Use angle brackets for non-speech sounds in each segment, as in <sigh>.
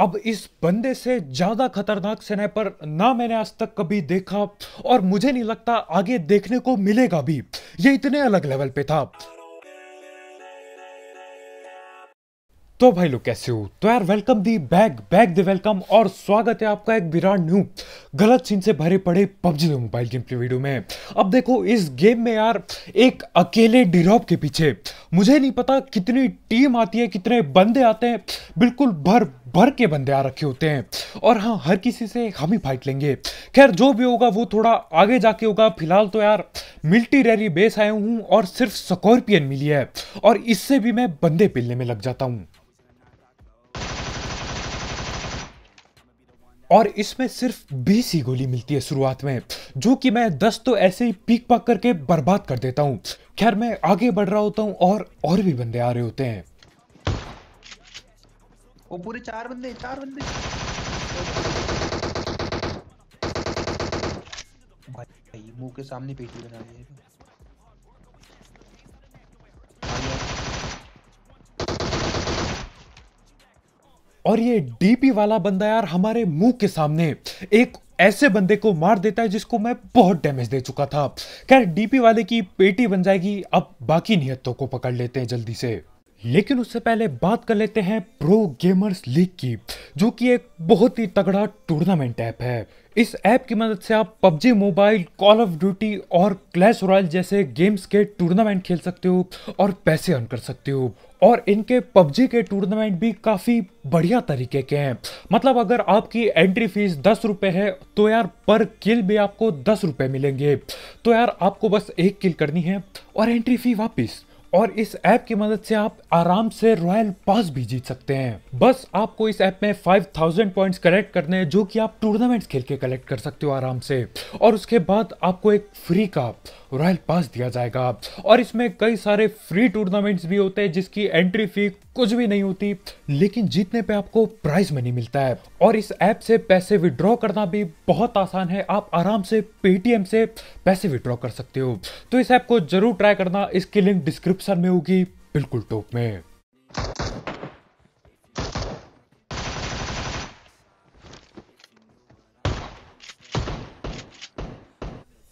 अब इस बंदे से ज़्यादा खतरनाक स्नैपर ना मैंने आज तक कभी देखा और मुझे नहीं लगता आगे देखने को मिलेगा भी ये इतने अलग लेवल पे था तो भाई लोग कैसे हो तो यार वेलकम दी बैग बैग दी वेलकम और स्वागत है आपका एक विराट न्यू गलत सीन से भरे पड़े PUBG mobile game play video में अब देखो इस गेम में यार एक अकेले डिरॉप के पीछे मुझे नहीं पता कितनी टीम आती है कितने बंदे आते हैं बिल्कुल भर भर के बंदे आ रखे होते हैं और हाँ हर किसी से हम ही फाइट लेंगे खैर जो भी होगा वो थोड़ा आगे जाके होगा फिलहाल तो यार मिल्टी रैली बेस आया हूँ और सिर्फ स्कॉर्पियन मिली है और इससे भी मैं बंदे पिलने में लग जाता हूँ और इसमें सिर्फ बीस ही गोली मिलती है शुरुआत में जो कि मैं दस तो ऐसे ही पीक पक करके बर्बाद कर देता हूँ खैर मैं आगे बढ़ रहा होता हूँ और और भी बंदे आ रहे होते हैं वो पूरे चार बंदे चार बंदे भाई मुंह के सामने पेटी बना और ये डीपी वाला बंदा यार हमारे मुंह के सामने एक ऐसे बंदे को मार देता है जिसको मैं बहुत डैमेज दे चुका था खैर डीपी वाले की पेटी बन जाएगी अब बाकी नियतों को पकड़ लेते हैं जल्दी से लेकिन उससे पहले बात कर लेते हैं प्रो गेमर्स लीग की जो कि एक बहुत ही तगड़ा टूर्नामेंट ऐप है इस ऐप की मदद से आप PUBG mobile call of duty और क्लैश रॉयल जैसे गेम्स के टूर्नामेंट खेल सकते हो और पैसे अर्न कर सकते हो और इनके पबजी के टूर्नामेंट भी काफ़ी बढ़िया तरीके के हैं मतलब अगर आपकी एंट्री फीस दस रुपये है तो यार पर किल भी आपको दस रुपये मिलेंगे तो यार आपको बस एक किल करनी है और एंट्री फी वापस और इस ऐप की मदद से आप आराम से रॉयल पास भी जीत सकते हैं बस आपको इस ऐप में 5000 पॉइंट्स कलेक्ट करने हैं जो कि आप टूर्नामेंट्स खेल के कलेक्ट कर सकते हो आराम से और उसके बाद आपको एक फ्री का रॉयल पास दिया जाएगा और इसमें कई सारे फ्री टूर्नामेंट्स भी होते हैं जिसकी एंट्री फी कुछ भी नहीं होती लेकिन जीतने पे आपको प्राइज मनी मिलता है और इस ऐप से पैसे विड्रॉ करना भी बहुत आसान है आप आराम से पेटीएम से पैसे विड्रॉ कर सकते हो तो इस ऐप को जरूर ट्राई करना इसकी लिंक डिस्क्रिप्शन में होगी बिल्कुल टॉप में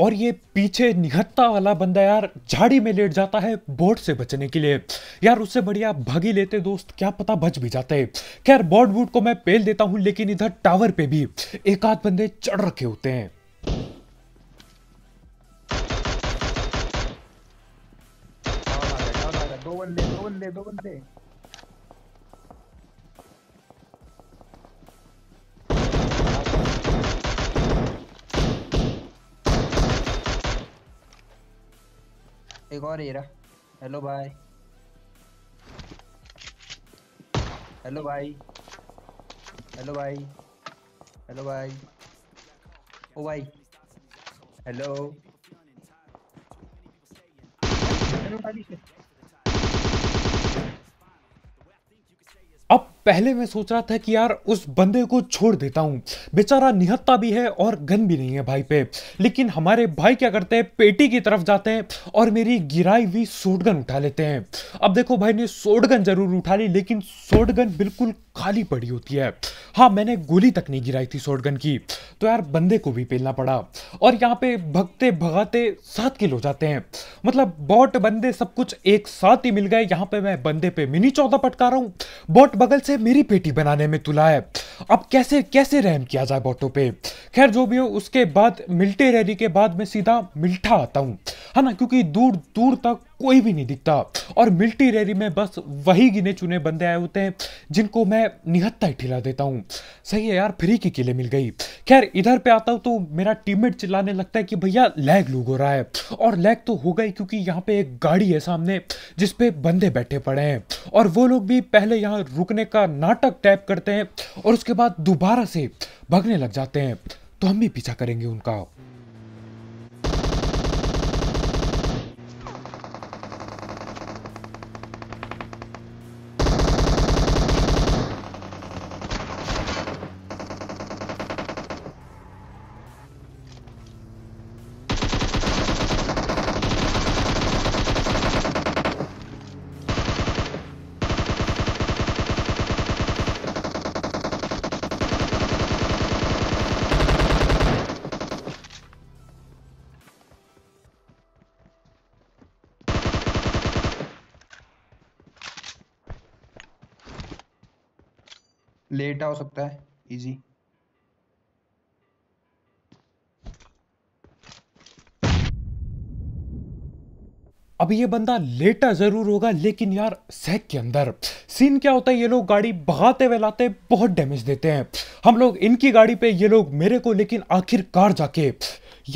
और ये पीछे निहत्ता वाला बंदा यार झाड़ी में लेट जाता है बोर्ड से बचने के लिए यार उससे बढ़िया भागी लेते दोस्त क्या पता बच भी जाते खैर बोर्ड वुड को मैं पेल देता हूं लेकिन इधर टावर पे भी एक आध बंदे चढ़ रखे होते हैं दो बंदे दो बंदे दो बंदे एक और ये रहा हेलो भाई हेलो भाई हेलो भाई हेलो भाई ओ भाई हेलो पहले मैं सोच रहा था कि यार उस बंदे को छोड़ देता हूँ बेचारा निहत्ता भी है और गन भी नहीं है भाई पे लेकिन हमारे भाई क्या करते हैं पेटी की तरफ जाते हैं और मेरी गिराई हुई सोडगन उठा लेते हैं अब देखो भाई ने सोडगन जरूर उठा ली लेकिन सोडगन बिल्कुल खाली पड़ी होती है हाँ मैंने गोली तक नहीं गिराई थी शॉटगन की तो यार बंदे को भी पेलना पड़ा और यहाँ पे भगते भगाते सात किल हो जाते हैं मतलब बॉट बंदे सब कुछ एक साथ ही मिल गए यहाँ पे मैं बंदे पे मिनी चौदह पटका रहा हूँ बॉट बगल से मेरी पेटी बनाने में तुला है अब कैसे कैसे रहम किया जाए बॉटों पे खैर जो भी हो उसके बाद मिल्टे रैली के बाद मैं सीधा मिल्ठा आता हूँ है ना क्योंकि दूर दूर तक कोई भी नहीं दिखता और मिल्टी रैली में बस वही गिने चुने बंदे आए होते हैं जिनको मैं निहत्ता ही ठिला देता हूँ सही है यार फ्री की किले मिल गई खैर इधर पे आता हूँ तो मेरा टीममेट चिल्लाने लगता है कि भैया लैग लूग हो रहा है और लैग तो हो गई क्योंकि यहाँ पे एक गाड़ी है सामने जिसपे बंदे बैठे पड़े हैं और वो लोग भी पहले यहाँ रुकने का नाटक टैप करते हैं और उसके बाद दोबारा से भगने लग जाते हैं तो हम भी पीछा करेंगे उनका डेटा हो सकता है इजी अब ये बंदा लेटा जरूर होगा लेकिन यार सेक के अंदर सीन क्या होता है ये लोग गाड़ी भगाते वलाते बहुत डैमेज देते हैं हम लोग इनकी गाड़ी पे ये लोग मेरे को लेकिन आखिरकार जाके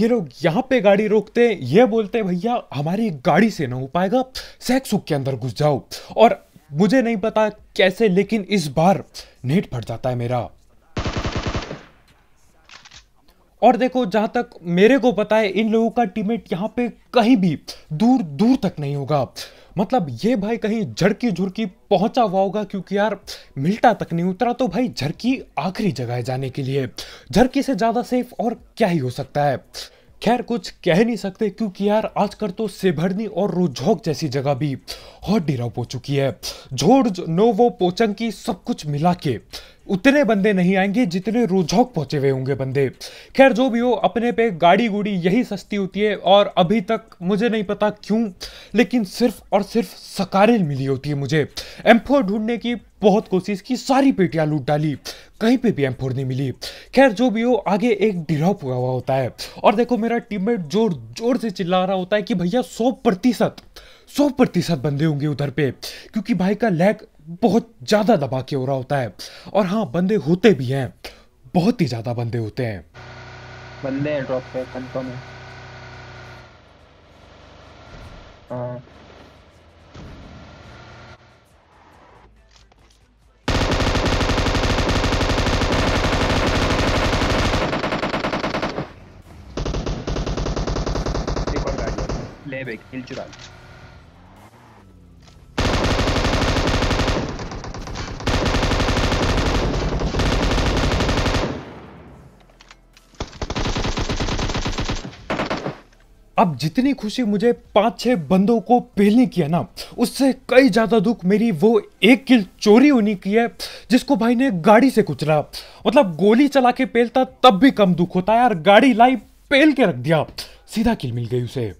ये लोग यहाँ पे गाड़ी रोकते हैं ये बोलते हैं भैया हमारी गाड़ी से ना हो पाएगा सैक सुख के अंदर घुस जाओ और मुझे नहीं पता कैसे लेकिन इस बार नेट फट जाता है मेरा और देखो जहां तक मेरे को पता है इन लोगों का टीममेट यहां पे कहीं भी दूर दूर तक नहीं होगा मतलब ये भाई कहीं झड़की झुड़की पहुंचा हुआ होगा क्योंकि यार मिल्टा तक नहीं उतरा तो भाई झड़की आखिरी जगह है जाने के लिए झड़की से ज़्यादा सेफ और क्या ही हो सकता है खैर कुछ कह नहीं सकते क्योंकि यार आजकल तो सेभरनी और रोजोक जैसी जगह भी हॉट डिराव हो चुकी है जोर्ज नोवो पोचंकी सब कुछ मिला के उतने बंदे नहीं आएंगे जितने रुझौक पहुंचे हुए होंगे बंदे खैर जो भी हो अपने पे गाड़ी गुड़ी यही सस्ती होती है और अभी तक मुझे नहीं पता क्यों लेकिन सिर्फ और सिर्फ सकारिल मिली होती है मुझे एम ढूंढने की बहुत कोशिश की सारी पेटियां लूट डाली कहीं पे भी एम नहीं मिली खैर जो भी हो आगे एक ड्रॉप हुआ हुआ होता है और देखो मेरा टीममेट जोर जोर से चिल्ला रहा होता है कि भैया सौ प्रतिशत सौ प्रतिशत बंदे होंगे उधर पे क्योंकि भाई का लैग बहुत ज़्यादा दबा के हो रहा होता है और हाँ बंदे होते भी हैं बहुत ही ज़्यादा बंदे होते हैं बंदे हैं ड्रॉप पे कंफर्म है हाँ। ले बे किल चुरा ले अब जितनी खुशी मुझे पांच छह बंदों को पहलने की है ना उससे कई ज़्यादा दुख मेरी वो एक किल चोरी होनी की है जिसको भाई ने गाड़ी से कुचला मतलब गोली चला के पेलता तब भी कम दुख होता है यार गाड़ी लाई पेल के रख दिया सीधा किल मिल गई उसे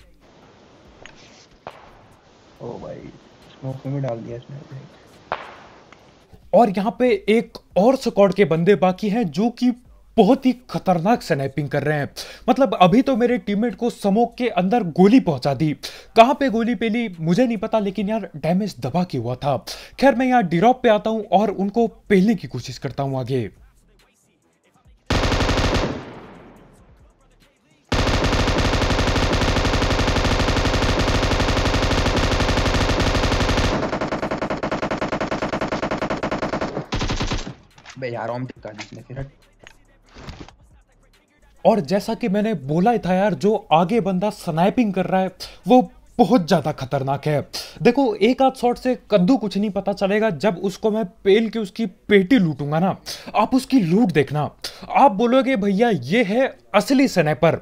ओ भाई स्मोक में डाल दिया इसने और यहाँ पे एक और सकॉर्ड के बंदे बाकी हैं जो कि बहुत ही खतरनाक स्नैपिंग कर रहे हैं मतलब अभी तो मेरे टीममेट को समोक के अंदर गोली पहुंचा दी कहां पे गोली पे ली मुझे नहीं पता लेकिन यार डैमेज दबा के हुआ था खैर मैं यहाँ डिरॉप पे आता हूं और उनको पेलने की कोशिश करता हूं आगे यार ओम टिका दी फिर और जैसा कि मैंने बोला था यार जो आगे बंदा स्नाइपिंग कर रहा है वो बहुत ज़्यादा खतरनाक है देखो एक आध शॉट से कद्दू कुछ नहीं पता चलेगा जब उसको मैं पेल के उसकी पेटी लूटूंगा ना आप उसकी लूट देखना आप बोलोगे भैया ये है असली स्नैपर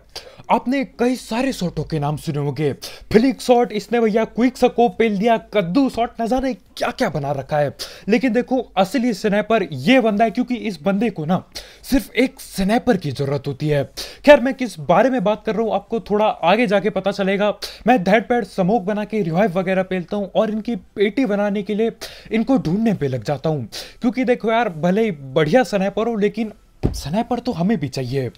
आपने कई सारे शॉटों के नाम सुने होंगे फ्लिक शॉट इसने भैया क्विक सको पेल दिया कद्दू शॉट न जाने क्या क्या बना रखा है लेकिन देखो असली स्नैपर ये बंदा है क्योंकि इस बंदे को ना सिर्फ एक स्नैपर की जरूरत होती है खैर मैं किस बारे में बात कर रहा हूँ आपको थोड़ा आगे जाके पता चलेगा मैं धैट पैड स्मोक बना के रिवाइव वगैरह पेलता हूँ और इनकी पेटी बनाने के लिए इनको ढूंढने पे लग जाता हूँ क्योंकि देखो यार भले ही बढ़िया स्नैपर हो लेकिन स्नाइपर तो हमें भी चाहिए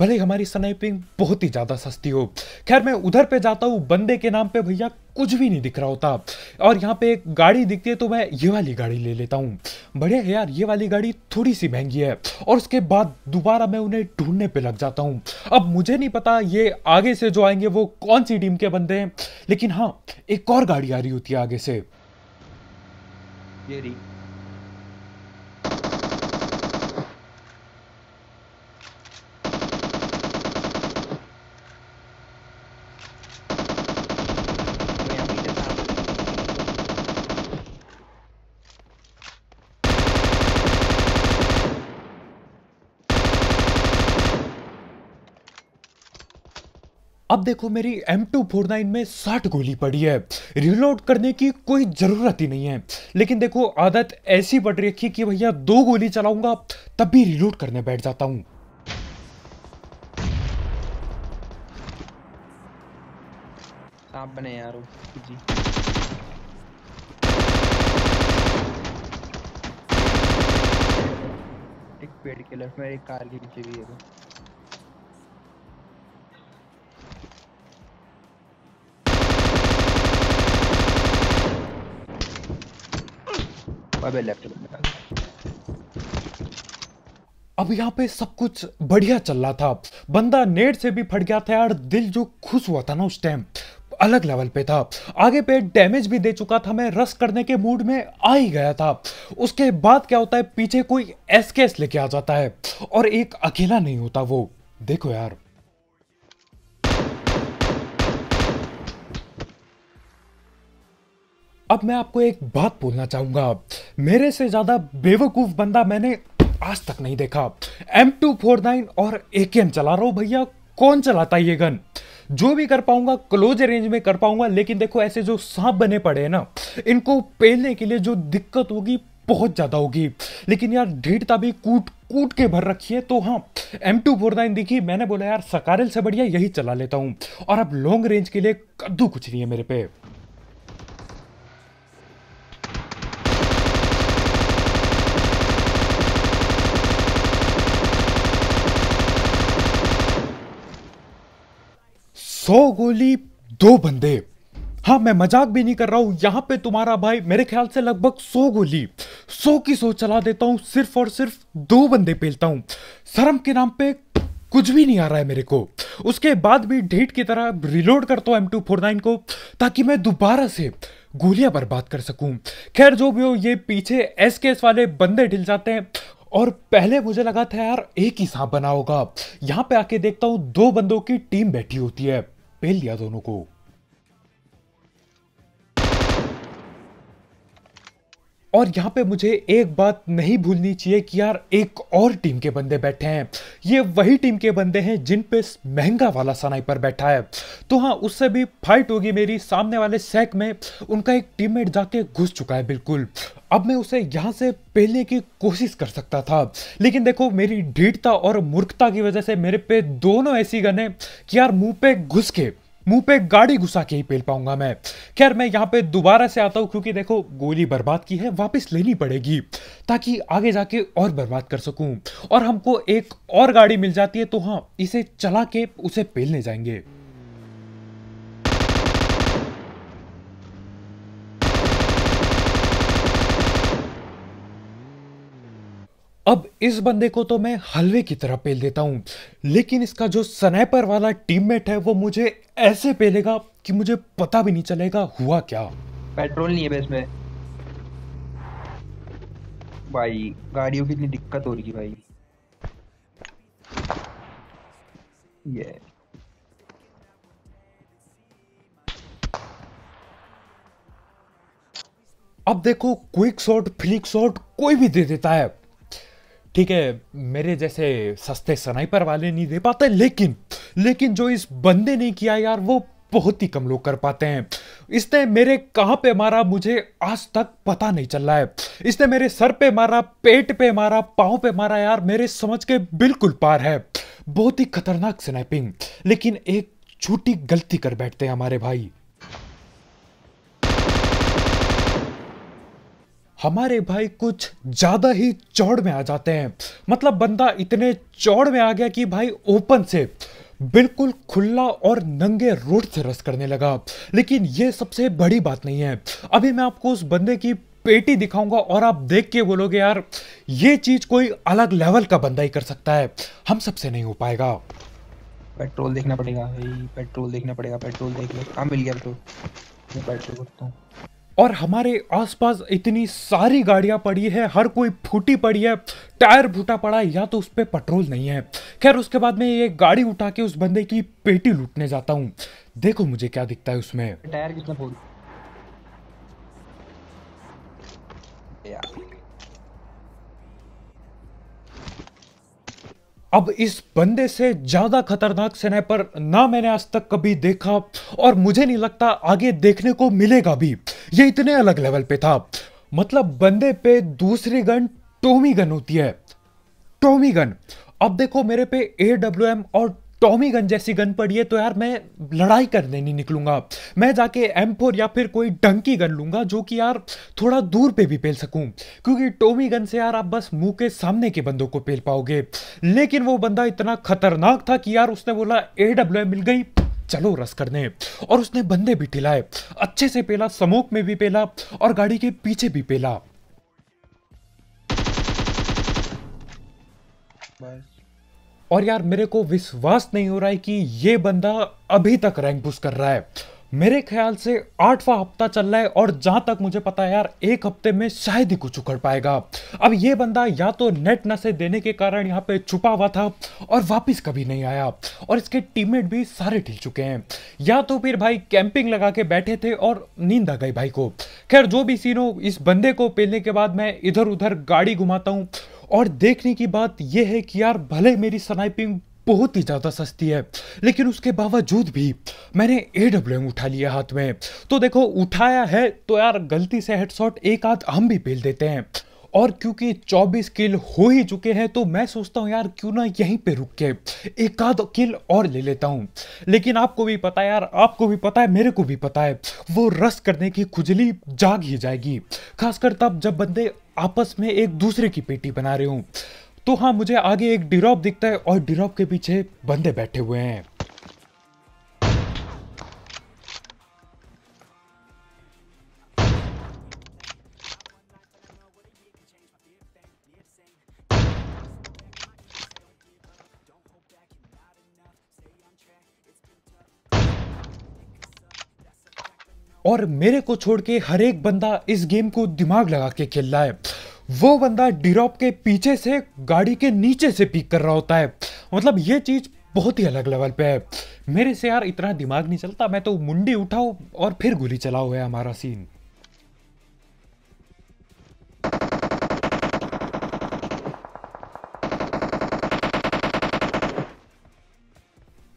भले हमारी स्नाइपिंग बहुत ही ज़्यादा सस्ती हो खैर मैं उधर पे जाता हूँ बंदे के नाम पे भैया कुछ भी नहीं दिख रहा होता और यहाँ पे एक गाड़ी दिखती है तो मैं ये वाली गाड़ी ले लेता हूँ बढ़िया है यार ये वाली गाड़ी थोड़ी सी महंगी है और उसके बाद दोबारा मैं उन्हें ढूंढने पे लग जाता हूँ अब मुझे नहीं पता ये आगे से जो आएंगे वो कौन सी टीम के बंदे हैं लेकिन हाँ एक और गाड़ी आ रही होती है आगे से ये रही अब देखो मेरी M249 में 60 गोली पड़ी है रिलोड करने की कोई ज़रूरत ही नहीं है लेकिन देखो आदत ऐसी बढ़ रखी कि भैया दो गोली चलाऊंगा तब भी रिलोड करने बैठ जाता हूं बने यार एक पेड़ के लिए मेरी कार के पीछे भी है अबे लेफ्ट अब यहाँ पे सब कुछ बढ़िया चल रहा था बंदा नेट से भी फट गया था यार दिल जो खुश हुआ था ना उस टाइम अलग लेवल पे था आगे पे डैमेज भी दे चुका था मैं रस करने के मूड में आ ही गया था उसके बाद क्या होता है पीछे कोई एसकेस लेके आ जाता है और एक अकेला नहीं होता वो देखो यार अब मैं आपको एक बात बोलना चाहूंगा मेरे से ज़्यादा बेवकूफ़ बंदा मैंने आज तक नहीं देखा एम टू फोर नाइन और ए के एम चला रहा हूं भैया कौन चलाता है ये गन जो भी कर पाऊंगा क्लोज रेंज में कर पाऊंगा लेकिन देखो ऐसे जो सांप बने पड़े हैं ना इनको पेलने के लिए जो दिक्कत होगी बहुत ज़्यादा होगी लेकिन यार ढीठता भी कूट कूट के भर रखी है तो हाँ एम टू फोर नाइन दिखी मैंने बोला यार सकारिल से बढ़िया यही चला लेता हूँ और अब लॉन्ग रेंज के लिए कद्दू कुछ नहीं है मेरे पे सौ गोली दो बंदे हाँ मैं मजाक भी नहीं कर रहा हूँ यहाँ पे तुम्हारा भाई मेरे ख्याल से लगभग सौ गोली सौ की सौ चला देता हूँ सिर्फ और सिर्फ दो बंदे पेलता हूँ शर्म के नाम पे कुछ भी नहीं आ रहा है मेरे को उसके बाद भी ढेट की तरह रिलोड करता हूँ एम टू फोर नाइन को ताकि मैं दोबारा से गोलियां बर्बाद कर सकूं खैर जो भी हो ये पीछे एस के एस वाले बंदे ढिल जाते हैं और पहले मुझे लगा था यार एक ही सांप बना होगा यहाँ पे आके देखता हूँ दो बंदों की टीम बैठी होती है pelgado और यहाँ पे मुझे एक बात नहीं भूलनी चाहिए कि यार एक और टीम के बंदे बैठे हैं ये वही टीम के बंदे हैं जिन पे महंगा वाला सनाइपर बैठा है तो हाँ उससे भी फाइट होगी मेरी सामने वाले सेक में उनका एक टीममेट जाके घुस चुका है बिल्कुल अब मैं उसे यहाँ से पहले की कोशिश कर सकता था लेकिन देखो मेरी ढीठता और मूर्खता की वजह से मेरे पे दोनों ऐसी गने कि यार मुंह पे घुस के मुंह पे गाड़ी घुसा के ही पेल पाऊंगा मैं खैर मैं यहाँ पे दोबारा से आता हूँ क्योंकि देखो गोली बर्बाद की है वापस लेनी पड़ेगी ताकि आगे जाके और बर्बाद कर सकूं और हमको एक और गाड़ी मिल जाती है तो हाँ इसे चला के उसे पेलने जाएंगे अब इस बंदे को तो मैं हलवे की तरह पेल देता हूँ लेकिन इसका जो स्नैपर वाला टीममेट है वो मुझे ऐसे पेलेगा कि मुझे पता भी नहीं चलेगा हुआ क्या पेट्रोल नहीं है इसमें भाई गाड़ियों की इतनी दिक्कत हो रही है भाई ये अब देखो क्विक शॉट फ्लिक शॉट कोई भी दे देता है ठीक है मेरे जैसे सस्ते स्नाइपर वाले नहीं दे पाते लेकिन लेकिन जो इस बंदे ने किया यार वो बहुत ही कम लोग कर पाते हैं इसने मेरे कहाँ पे मारा मुझे आज तक पता नहीं चल रहा है इसने मेरे सर पे मारा पेट पे मारा पाँव पे मारा यार मेरे समझ के बिल्कुल पार है बहुत ही खतरनाक स्नैपिंग लेकिन एक छोटी गलती कर बैठते हैं हमारे भाई हमारे भाई कुछ ज़्यादा ही चौड़ में आ जाते हैं मतलब बंदा इतने चौड़ में आ गया कि भाई ओपन से बिल्कुल खुला और नंगे रोड से रस करने लगा लेकिन ये सबसे बड़ी बात नहीं है अभी मैं आपको उस बंदे की पेटी दिखाऊंगा और आप देख के बोलोगे यार ये चीज़ कोई अलग लेवल का बंदा ही कर सकता है हम सबसे नहीं हो पाएगा पेट्रोल देखना पड़ेगा भाई पेट्रोल देखना पड़ेगा पेट्रोल देख लो कहाँ मिल गया पेट्रोल पेट्रोल करता हूँ और हमारे आसपास इतनी सारी गाड़ियां पड़ी है हर कोई फूटी पड़ी है टायर फूटा पड़ा है या तो उस पर पेट्रोल नहीं है खैर उसके बाद में ये गाड़ी उठा के उस बंदे की पेटी लूटने जाता हूँ देखो मुझे क्या दिखता है उसमें टायर कितना फूट अब इस बंदे से ज़्यादा खतरनाक स्नैपर ना मैंने आज तक कभी देखा और मुझे नहीं लगता आगे देखने को मिलेगा भी ये इतने अलग लेवल पे था मतलब बंदे पे दूसरी गन टोमी गन होती है टोमी गन अब देखो मेरे पे ए डब्ल्यू एम और टॉमी गन जैसी गन पड़ी है तो यार मैं लड़ाई करने नहीं निकलूंगा मैं जाके एम फोर या फिर कोई डंकी गन लूंगा जो कि यार थोड़ा दूर पे भी पेल सकूं क्योंकि टॉमी गन से यार आप बस मुंह के सामने के बंदों को पेल पाओगे लेकिन वो बंदा इतना खतरनाक था कि यार उसने बोला ए डब्ल्यू मिल गई चलो रस करने और उसने बंदे भी ठिलाए अच्छे से पेला समोक में भी पेला और गाड़ी के पीछे भी पेला Bye. और यार मेरे को विश्वास नहीं हो रहा है कि ये बंदा अभी तक रैंक पुश कर रहा है मेरे ख्याल से आठवां हफ्ता चल रहा है और जहां तक मुझे पता है यार एक हफ्ते में शायद ही कुछ उखड़ पाएगा अब ये बंदा या तो नेट नशे देने के कारण यहाँ पे छुपा हुआ था और वापस कभी नहीं आया और इसके टीममेट भी सारे ठिल चुके हैं या तो फिर भाई कैंपिंग लगा के बैठे थे और नींद आ गई भाई को खैर जो भी सीन हो इस बंदे को पेलने के बाद मैं इधर उधर गाड़ी घुमाता हूँ और देखने की बात यह है कि यार भले मेरी स्नाइपिंग बहुत ही ज़्यादा सस्ती है लेकिन उसके बावजूद भी मैंने ए डब्ल्यू एम उठा लिया हाथ में तो देखो उठाया है तो यार गलती से हेडशॉट एक आध हम भी पेल देते हैं और क्योंकि 24 किल हो ही चुके हैं तो मैं सोचता हूँ यार क्यों ना यहीं पे रुक के एक आध किल और ले लेता हूँ लेकिन आपको भी पता है यार आपको भी पता है मेरे को भी पता है वो रस करने की खुजली जाग ही जाएगी खासकर तब जब बंदे आपस में एक दूसरे की पेटी बना रहे हूँ तो हाँ मुझे आगे एक डिरॉप दिखता है और डिरॉप के पीछे बंदे बैठे हुए हैं और मेरे को छोड़ के हर एक बंदा इस गेम को दिमाग लगा के खेल रहा है वो बंदा डिरॉप के पीछे से गाड़ी के नीचे से पीक कर रहा होता है मतलब ये चीज़ बहुत ही अलग लेवल पे है मेरे से यार इतना दिमाग नहीं चलता मैं तो मुंडी उठाओ और फिर गोली चलाओ है हमारा सीन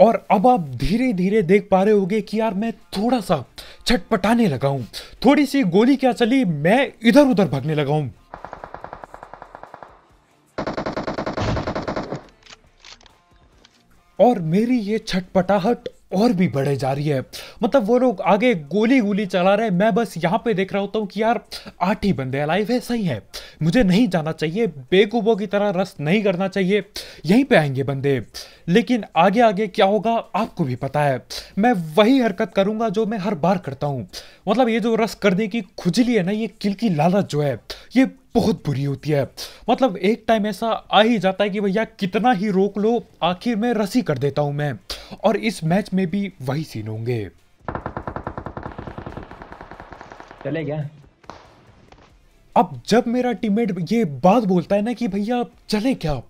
और अब आप धीरे धीरे देख पा रहे होगे कि यार मैं थोड़ा सा छटपटाने लगा हूं थोड़ी सी गोली क्या चली मैं इधर उधर भागने लगा हूं और मेरी ये छटपटाहट और भी बढ़े जा रही है मतलब वो लोग आगे गोली गोली चला रहे हैं मैं बस यहाँ पे देख रहा होता हूँ कि यार आठ ही बंदे अलाइव है सही है मुझे नहीं जाना चाहिए बेकूबों की तरह रस नहीं करना चाहिए यहीं पे आएंगे बंदे लेकिन आगे आगे क्या होगा आपको भी पता है मैं वही हरकत करूँगा जो मैं हर बार करता हूँ मतलब ये जो रस करने की खुजली है ना ये किल की लालच जो है ये बहुत बुरी होती है मतलब एक टाइम ऐसा आ ही जाता है कि भैया कितना ही रोक लो आखिर में रसी कर देता हूं मैं और इस मैच में भी वही सीन होंगे चले गया अब जब मेरा टीममेट ये बात बोलता है ना कि भैया चले क्या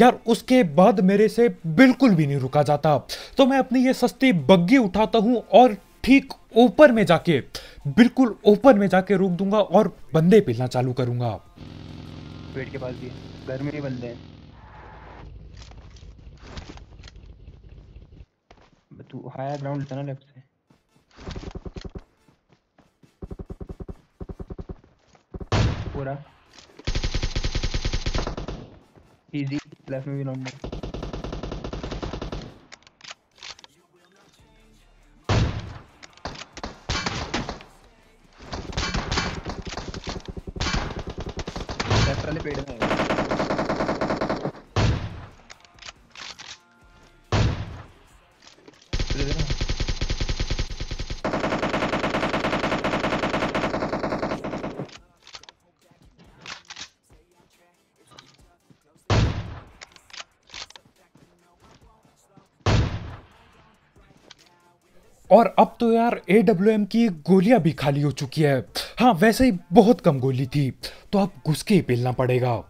यार उसके बाद मेरे से बिल्कुल भी नहीं रुका जाता तो मैं अपनी ये सस्ती बग्गी उठाता हूँ और ठीक ऊपर में जाके बिल्कुल ऊपर में जाके रोक दूंगा और बंदे पिलना चालू करूंगा पेड़ के पास भी घर में ही बंदे हैं तू हायर ग्राउंड था ना लेफ्ट से पूरा इजी लेफ्ट में भी नॉर्मल और अब तो यार ए की गोलियां भी खाली हो चुकी है हाँ वैसे ही बहुत कम गोली थी तो अब घुस के ही पेलना पड़ेगा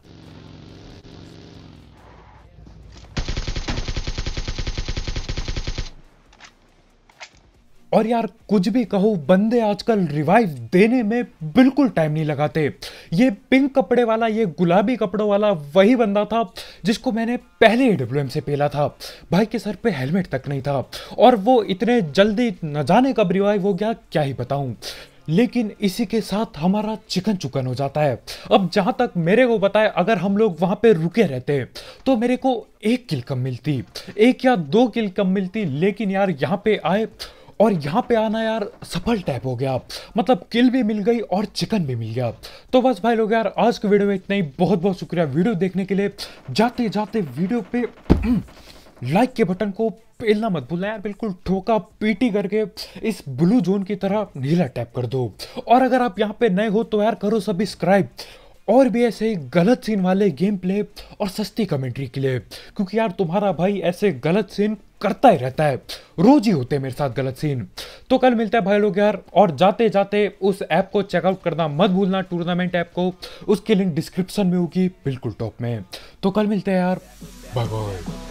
और यार कुछ भी कहो बंदे आजकल रिवाइव देने में बिल्कुल टाइम नहीं लगाते ये पिंक कपड़े वाला ये गुलाबी कपड़ों वाला वही बंदा था जिसको मैंने पहले डब्ल्यू से पेला था भाई के सर पे हेलमेट तक नहीं था और वो इतने जल्दी न जाने कब रिवाइव हो गया क्या ही बताऊं लेकिन इसी के साथ हमारा चिकन चुकन हो जाता है अब जहाँ तक मेरे को बताए अगर हम लोग वहाँ पे रुके रहते तो मेरे को एक किल कम मिलती एक या दो किल कम मिलती लेकिन यार यहाँ पे आए और यहाँ पे आना यार सफल टैप हो गया मतलब किल भी मिल गई और चिकन भी मिल गया तो बस भाई लोग यार आज की वीडियो में इतना ही बहुत बहुत शुक्रिया वीडियो देखने के लिए जाते जाते वीडियो पे लाइक <clears throat> के बटन को पेलना मत भूलना यार बिल्कुल ठोका पीटी करके इस ब्लू जोन की तरह नीला टैप कर दो और अगर आप यहाँ पे नए हो तो यार करो सब्सक्राइब और भी ऐसे गलत सीन वाले गेम प्ले और सस्ती कमेंट्री के लिए क्योंकि यार तुम्हारा भाई ऐसे गलत सीन करता ही रहता है रोज ही होते हैं मेरे साथ गलत सीन तो कल मिलता है भाई लोग यार और जाते जाते उस ऐप को चेकआउट करना मत भूलना टूर्नामेंट ऐप को उसकी लिंक डिस्क्रिप्शन में होगी बिल्कुल टॉप में तो कल मिलते हैं यार बाय बाय